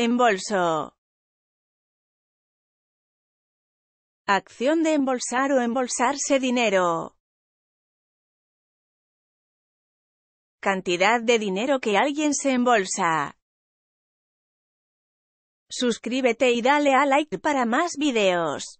Embolso. Acción de embolsar o embolsarse dinero. Cantidad de dinero que alguien se embolsa. Suscríbete y dale a like para más videos.